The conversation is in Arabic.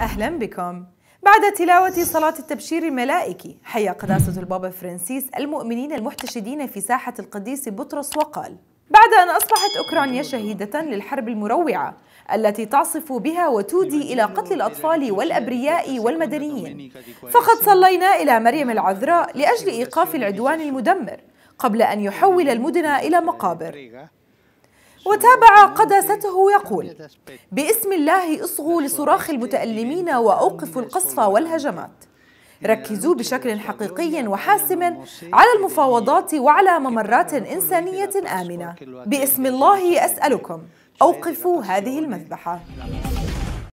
أهلا بكم بعد تلاوة صلاة التبشير الملائكي حيا قداسة البابا فرانسيس المؤمنين المحتشدين في ساحة القديس بطرس وقال بعد أن أصبحت أوكرانيا شهيدة للحرب المروعة التي تعصف بها وتودي إلى قتل الأطفال والأبرياء والمدنيين فقد صلينا إلى مريم العذراء لأجل إيقاف العدوان المدمر قبل أن يحول المدن إلى مقابر وتابع قداسته يقول باسم الله اصغوا لصراخ المتألمين وأوقفوا القصف والهجمات ركزوا بشكل حقيقي وحاسم على المفاوضات وعلى ممرات إنسانية آمنة باسم الله أسألكم أوقفوا هذه المذبحة